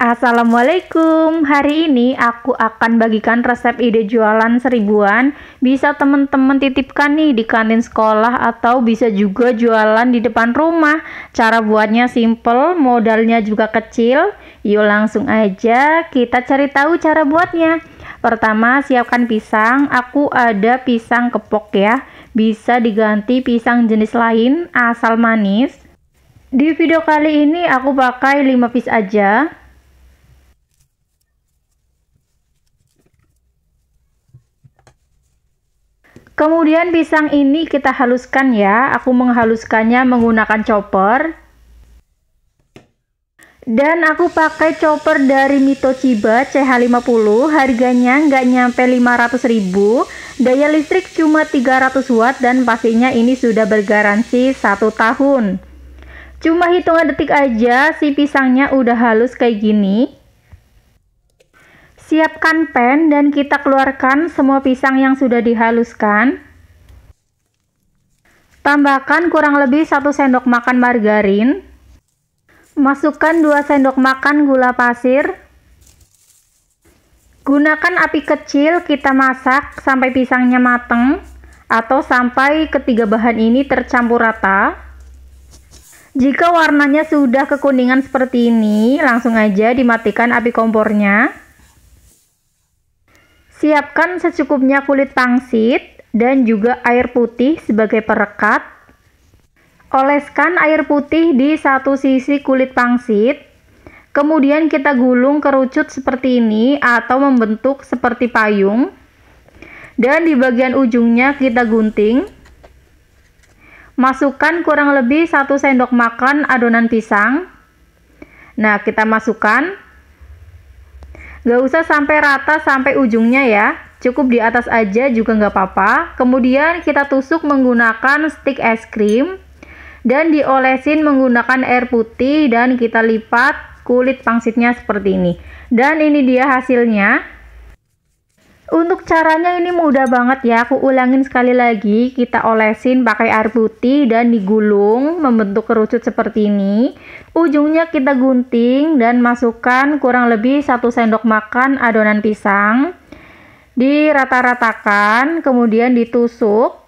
Assalamualaikum, hari ini aku akan bagikan resep ide jualan seribuan Bisa teman-teman titipkan nih di kantin sekolah atau bisa juga jualan di depan rumah Cara buatnya simple, modalnya juga kecil Yuk langsung aja kita cari tahu cara buatnya Pertama siapkan pisang, aku ada pisang kepok ya Bisa diganti pisang jenis lain asal manis di video kali ini aku pakai 5 piece aja Kemudian pisang ini kita haluskan ya. Aku menghaluskannya menggunakan chopper. Dan aku pakai chopper dari Mitochiba CH50, harganya nggak nyampe 500 ribu, daya listrik cuma 300 watt dan pastinya ini sudah bergaransi 1 tahun. Cuma hitungan detik aja si pisangnya udah halus kayak gini. Siapkan pan dan kita keluarkan semua pisang yang sudah dihaluskan. Tambahkan kurang lebih 1 sendok makan margarin. Masukkan 2 sendok makan gula pasir. Gunakan api kecil kita masak sampai pisangnya matang atau sampai ketiga bahan ini tercampur rata. Jika warnanya sudah kekuningan seperti ini, langsung aja dimatikan api kompornya. Siapkan secukupnya kulit pangsit dan juga air putih sebagai perekat. Oleskan air putih di satu sisi kulit pangsit. Kemudian kita gulung kerucut seperti ini atau membentuk seperti payung. Dan di bagian ujungnya kita gunting. Masukkan kurang lebih satu sendok makan adonan pisang. Nah, kita masukkan Gak usah sampai rata sampai ujungnya ya. Cukup di atas aja juga nggak apa-apa. Kemudian kita tusuk menggunakan stick es krim dan diolesin menggunakan air putih dan kita lipat kulit pangsitnya seperti ini. Dan ini dia hasilnya. Untuk caranya ini mudah banget ya, aku ulangin sekali lagi. Kita olesin pakai air putih dan digulung membentuk kerucut seperti ini. Ujungnya kita gunting dan masukkan kurang lebih 1 sendok makan adonan pisang. Dirata-ratakan, kemudian ditusuk.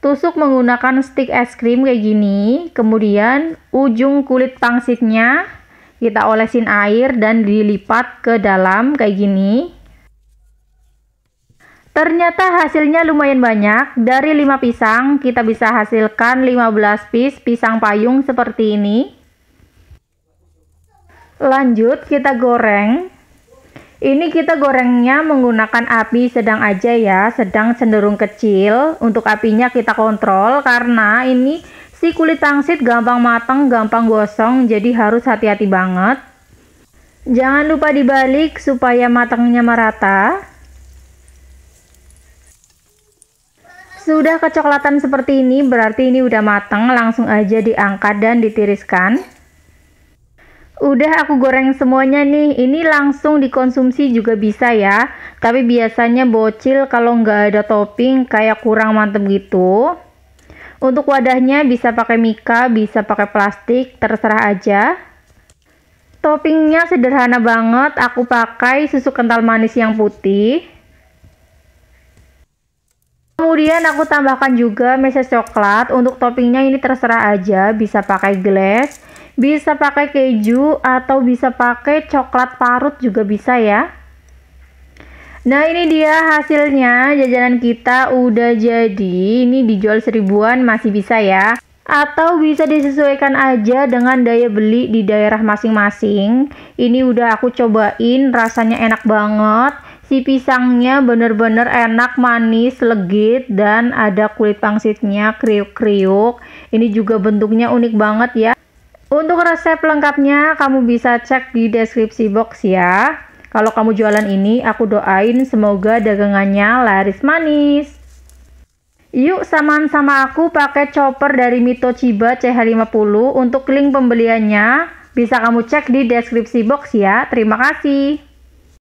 Tusuk menggunakan stick es krim kayak gini. Kemudian ujung kulit pangsitnya kita olesin air dan dilipat ke dalam kayak gini. Ternyata hasilnya lumayan banyak. Dari 5 pisang kita bisa hasilkan 15 piece pisang payung seperti ini. Lanjut kita goreng. Ini kita gorengnya menggunakan api sedang aja ya, sedang cenderung kecil. Untuk apinya kita kontrol karena ini si kulit pangsit gampang matang, gampang gosong, jadi harus hati-hati banget. Jangan lupa dibalik supaya matangnya merata. Sudah kecoklatan seperti ini, berarti ini udah matang, langsung aja diangkat dan ditiriskan. Udah aku goreng semuanya nih, ini langsung dikonsumsi juga bisa ya. Tapi biasanya bocil kalau nggak ada topping kayak kurang mantep gitu. Untuk wadahnya bisa pakai mika, bisa pakai plastik, terserah aja. Toppingnya sederhana banget, aku pakai susu kental manis yang putih Kemudian aku tambahkan juga meses coklat. Untuk toppingnya ini terserah aja, bisa pakai glass, bisa pakai keju, atau bisa pakai coklat parut juga bisa ya. Nah ini dia hasilnya jajanan kita udah jadi. Ini dijual seribuan masih bisa ya. Atau bisa disesuaikan aja dengan daya beli di daerah masing-masing. Ini udah aku cobain, rasanya enak banget si pisangnya bener-bener enak, manis, legit, dan ada kulit pangsitnya kriuk-kriuk. Ini juga bentuknya unik banget ya. Untuk resep lengkapnya kamu bisa cek di deskripsi box ya. Kalau kamu jualan ini, aku doain semoga dagangannya laris manis. Yuk samaan sama aku pakai chopper dari Mito Chiba CH50 untuk link pembeliannya bisa kamu cek di deskripsi box ya. Terima kasih.